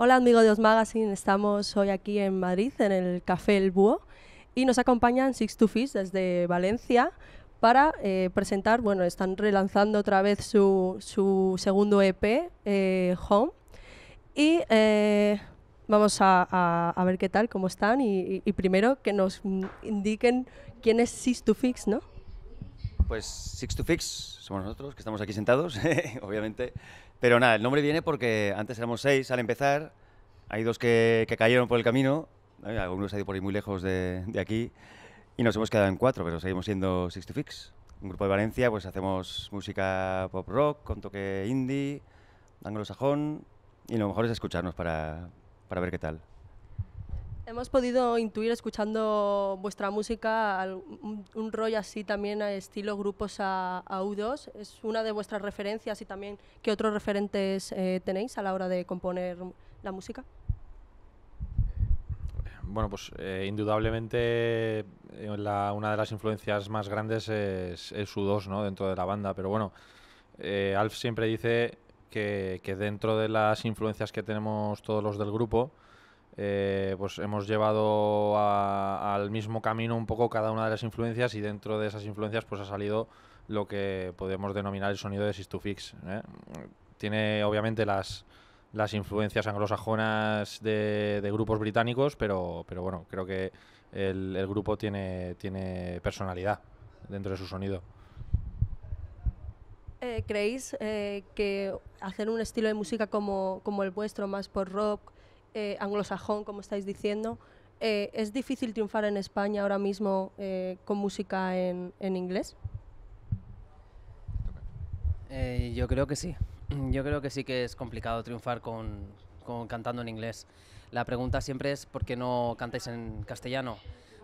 Hola amigos de Os Magazine, estamos hoy aquí en Madrid, en el Café El Búho, y nos acompañan Six to Fix desde Valencia para eh, presentar, bueno, están relanzando otra vez su, segundo EP, eh, Home, y eh, vamos a, ver qué tal, cómo están, y, primero que nos indiquen quién es Six to Fix, ¿no? Pues Six to Fix somos nosotros, que estamos aquí sentados, obviamente. Pero nada, el nombre viene porque antes éramos seis al empezar, hay dos que, cayeron por el camino, eh, algunos han ido por ahí muy lejos de, aquí, y nos hemos quedado en cuatro, pero seguimos siendo Six Fix. Un grupo de Valencia, pues hacemos música pop rock, con toque indie, anglosajón, y lo mejor es escucharnos para ver qué tal. Hemos podido intuir escuchando vuestra música un, rol rollo así también a estilo grupos a, U2. ¿Es una de vuestras referencias y también qué otros referentes eh, tenéis a la hora de componer la música? Eh, bueno, pues eh, indudablemente una de las influencias más grandes es, U2 ¿no? dentro de la banda, pero bueno, Alf siempre dice que, que dentro de las influencias que tenemos todos los del grupo, eh, pues hemos llevado al mismo camino un poco cada una de las influencias y dentro de esas influencias pues ha salido lo que podemos denominar el sonido de to Fix ¿eh? Tiene obviamente las, las influencias anglosajonas de, grupos británicos, pero, pero bueno, creo que el, grupo tiene, tiene personalidad dentro de su sonido. Eh, ¿Creéis que hacer un estilo de música como, como el vuestro, más por rock, eh, anglosajón, como estáis diciendo. Eh, ¿Es difícil triunfar en España ahora mismo eh, con música en, inglés? yo creo que sí. Yo creo que sí que es complicado triunfar con, cantando en inglés. La pregunta siempre es por qué no cantáis en castellano,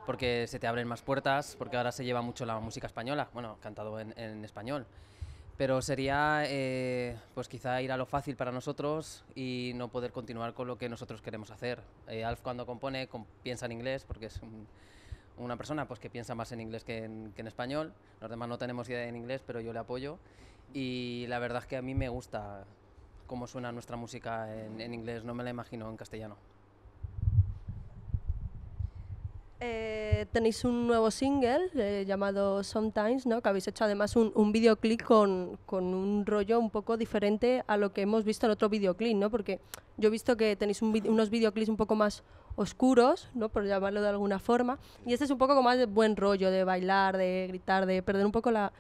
porque se te abren más puertas, porque ahora se lleva mucho la música española, bueno, cantado en español. Pero sería, eh, pues quizá ir a lo fácil para nosotros y no poder continuar con lo que nosotros queremos hacer. Eh, Alf cuando compone piensa en inglés porque es una persona pues que piensa más en inglés que en, español. Los demás no tenemos idea en inglés, pero yo le apoyo. Y la verdad es que a mí me gusta cómo suena nuestra música en inglés, no me la imagino en castellano. Eh, tenéis un nuevo single eh, llamado Sometimes, ¿no? que habéis hecho además un, un videoclip con, con, un rollo un poco diferente a lo que hemos visto en otro videoclip, ¿no? porque yo he visto que tenéis unos videoclips un poco más oscuros, ¿no? por llamarlo de alguna forma, y este es un poco más de buen rollo, de bailar, de gritar, de perder un poco la,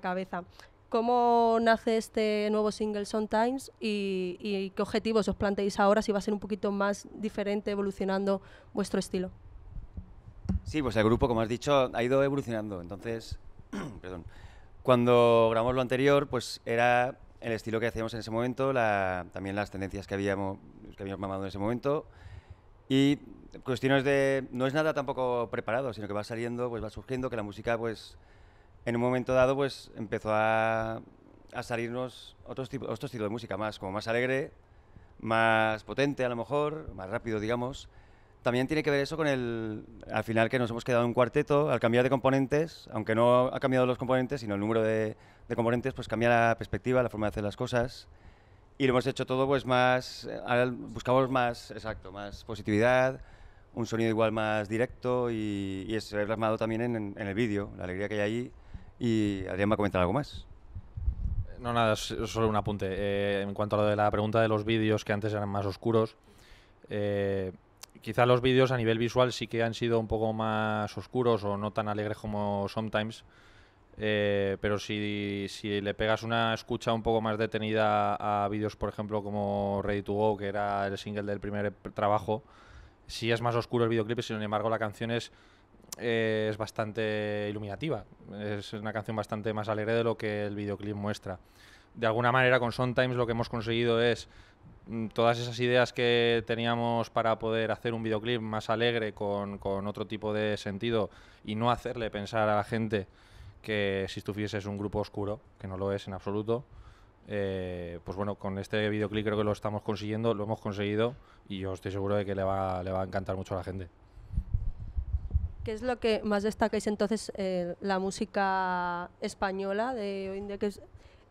cabeza. ¿Cómo nace este nuevo single Sometimes y, y qué objetivos os planteáis ahora si va a ser un poquito más diferente, evolucionando vuestro estilo? Sí, pues el grupo, como has dicho, ha ido evolucionando. Entonces, perdón, cuando grabamos lo anterior, pues era el estilo que hacíamos en ese momento, también las tendencias que habíamos, que habíamos mamado en ese momento. Y cuestiones de... No es nada tampoco preparado, sino que va saliendo, pues va surgiendo, que la música, pues, en un momento dado, pues, empezó a, salirnos otro estilo de música más, como más alegre, más potente a lo mejor, más rápido, digamos. También tiene que ver eso con el, al final que nos hemos quedado en un cuarteto, al cambiar de componentes, aunque no ha cambiado los componentes, sino el número de, componentes, pues cambia la perspectiva, la forma de hacer las cosas. Y lo hemos hecho todo pues más, buscamos más, exacto, más positividad, un sonido igual más directo y, eso es plasmado también en, el vídeo, la alegría que hay allí Y Adrián va a comentar algo más. No, nada, solo un apunte. Eh, en cuanto a de la pregunta de los vídeos que antes eran más oscuros, eh, quizá los vídeos a nivel visual sí que han sido un poco más oscuros o no tan alegres como Sometimes. Eh, pero si, le pegas una escucha un poco más detenida a vídeos, por ejemplo, como Ready to Go, que era el single del primer trabajo, sí es más oscuro el videoclip, sin embargo la canción es, eh, es bastante iluminativa. Es una canción bastante más alegre de lo que el videoclip muestra de alguna manera con Sometimes lo que hemos conseguido es mm, todas esas ideas que teníamos para poder hacer un videoclip más alegre con, otro tipo de sentido y no hacerle pensar a la gente que si estuvieses un grupo oscuro, que no lo es en absoluto. Eh, pues bueno, con este videoclip creo que lo estamos consiguiendo, lo hemos conseguido y yo estoy seguro de que le va, le va a encantar mucho a la gente. ¿Qué es lo que más destacáis entonces eh, la música española de hoy en día? Que es,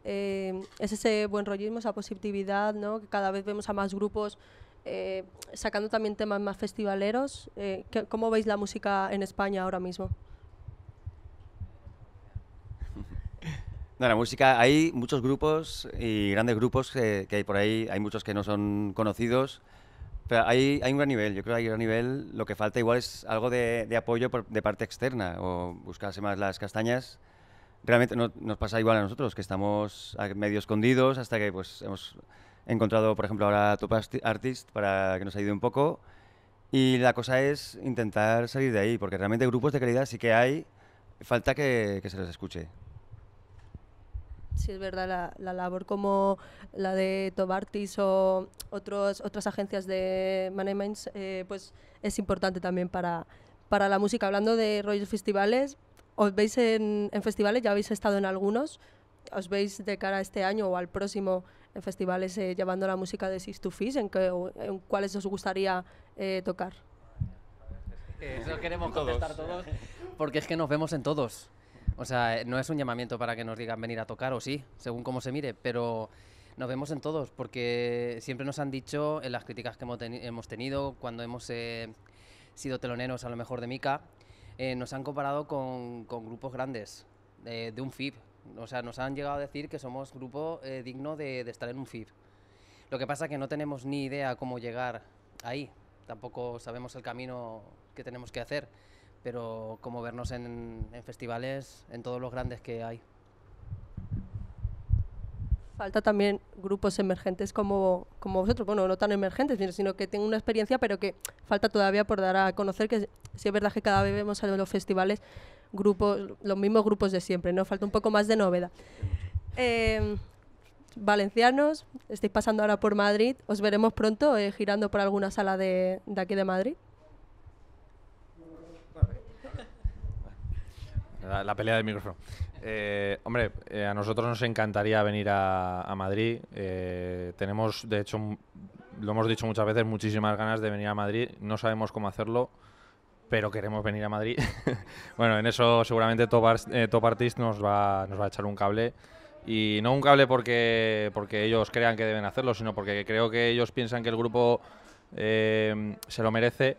Em, es ese buen rollismo, esa positividad, ¿no? que cada vez vemos a más grupos eh, sacando también temas más festivaleros. Eh, ¿Cómo veis la música en España ahora mismo? la música, hay muchos grupos y grandes grupos que, hay por ahí, hay muchos que no son conocidos, pero hay, hay un gran nivel, yo creo que hay un gran nivel, lo que falta igual es algo de, apoyo de parte externa o buscarse más las castañas realmente no, nos pasa igual a nosotros, que estamos medio escondidos hasta que pues hemos encontrado, por ejemplo, ahora Top Artist para que nos ayude un poco. Y la cosa es intentar salir de ahí, porque realmente grupos de calidad sí que hay, falta que, se los escuche. Sí, es verdad, la, labor como la de Top Artist o otros, otras agencias de management, eh, pues es importante también para, para la música. Hablando de rollos festivales, ¿Os veis en, festivales? Ya habéis estado en algunos. ¿Os veis de cara a este año o al próximo en festivales eh, llevando la música de Six to Fish? ¿En, cuáles os gustaría eh, tocar? Eh, eso queremos todos, porque es que nos vemos en todos. O sea, no es un llamamiento para que nos digan venir a tocar, o sí, según cómo se mire, pero nos vemos en todos, porque siempre nos han dicho en las críticas que hemos, tenido, cuando hemos sido teloneros a lo mejor de Mica, eh, nos han comparado con, con grupos grandes, eh, de, un FIB. O sea, nos han llegado a decir que somos grupo eh, digno de, de, estar en un FIB. Lo que pasa es que no tenemos ni idea cómo llegar ahí. Tampoco sabemos el camino que tenemos que hacer, pero como vernos en, en festivales, en todos los grandes que hay falta también grupos emergentes como, como vosotros, bueno, no tan emergentes, sino que tengo una experiencia, pero que falta todavía por dar a conocer, que si es verdad que cada vez vemos en los festivales grupos, los mismos grupos de siempre, ¿no? Falta un poco más de novedad. Em, valencianos, estáis pasando ahora por Madrid, os veremos pronto eh, girando por alguna sala de, aquí de Madrid. la pelea del micrófono. Eh, hombre, eh, a nosotros nos encantaría venir a, Madrid. Eh, tenemos, de hecho, lo hemos dicho muchas veces, muchísimas ganas de venir a Madrid. No sabemos cómo hacerlo, pero queremos venir a Madrid. bueno, en eso seguramente Top, Artist nos va, nos va a echar un cable. Y no un cable porque, porque ellos crean que deben hacerlo, sino porque creo que ellos piensan que el grupo se lo merece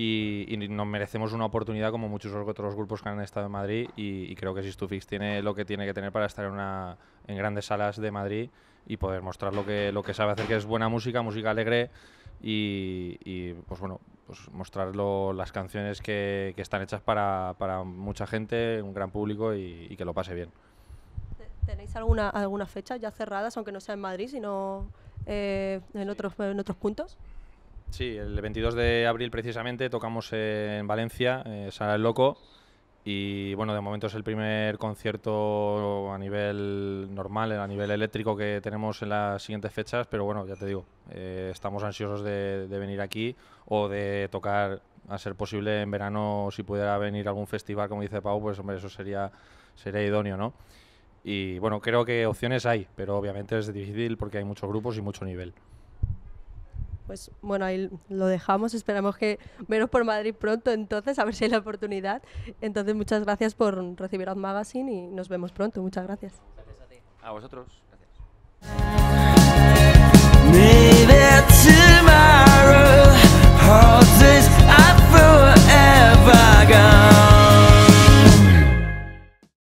y, nos merecemos una oportunidad como muchos otros grupos que han estado en Madrid y, creo que Sistufix tiene lo que tiene que tener para estar en, grandes salas de Madrid y poder mostrar lo que, lo que sabe hacer, que es buena música, música alegre y, pues bueno, pues mostrar las canciones que, están hechas para, mucha gente, un gran público y, que lo pase bien. ¿Tenéis alguna, alguna fecha ya cerradas, aunque no sea en Madrid, sino eh, en, en otros puntos? Sí, el 22 de abril precisamente tocamos en Valencia, eh, Sala el Loco. Y bueno, de momento es el primer concierto a nivel normal, a nivel eléctrico que tenemos en las siguientes fechas, pero bueno, ya te digo, eh, estamos ansiosos de, venir aquí o de tocar, a ser posible, en verano, si pudiera venir algún festival, como dice Pau, pues hombre, eso sería, sería idóneo, ¿no? Y bueno, creo que opciones hay, pero obviamente es difícil porque hay muchos grupos y mucho nivel pues bueno, ahí lo dejamos. Esperamos que veros por Madrid pronto, entonces, a ver si hay la oportunidad. Entonces, muchas gracias por recibir Ad Magazine y nos vemos pronto. Muchas gracias. Gracias a ti. A vosotros. Gracias.